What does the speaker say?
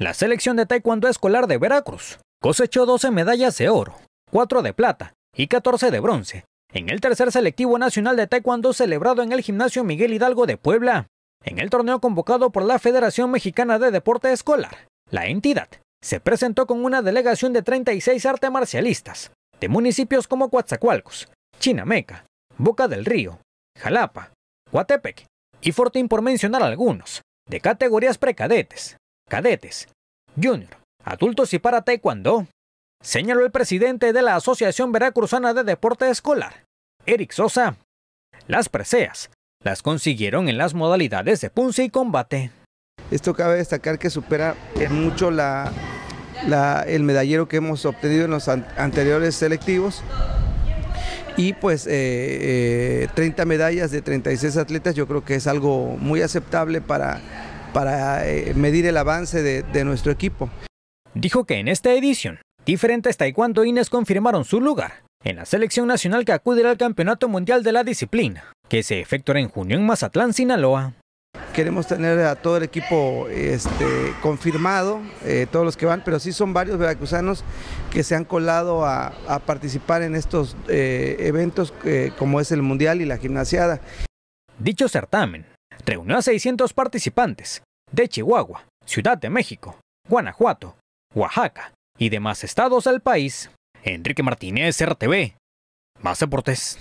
La selección de Taekwondo escolar de Veracruz cosechó 12 medallas de oro, 4 de plata y 14 de bronce en el tercer selectivo nacional de Taekwondo celebrado en el gimnasio Miguel Hidalgo de Puebla, en el torneo convocado por la Federación Mexicana de Deporte Escolar. La entidad se presentó con una delegación de 36 artes marcialistas de municipios como Coatzacoalcos, Chinameca, Boca del Río, Jalapa, Huatepec y Fortín por mencionar algunos, de categorías precadetes, cadetes, junior, adultos y para taekwondo, señaló el presidente de la Asociación Veracruzana de Deporte Escolar, Eric Sosa. Las preseas las consiguieron en las modalidades de punce y combate. Esto cabe destacar que supera en mucho el medallero que hemos obtenido en los anteriores selectivos. Y pues 30 eh, eh, medallas de 36 atletas yo creo que es algo muy aceptable para, para eh, medir el avance de, nuestro equipo. Dijo que en esta edición, diferentes Ines confirmaron su lugar en la selección nacional que acudirá al Campeonato Mundial de la Disciplina, que se efectuará en junio en Mazatlán, Sinaloa. Queremos tener a todo el equipo este, confirmado, eh, todos los que van, pero sí son varios veracruzanos que se han colado a, participar en estos eh, eventos como es el Mundial y la gimnasiada. Dicho certamen reunió a 600 participantes de Chihuahua, Ciudad de México, Guanajuato, Oaxaca y demás estados del país. Enrique Martínez, RTV. Más deportes.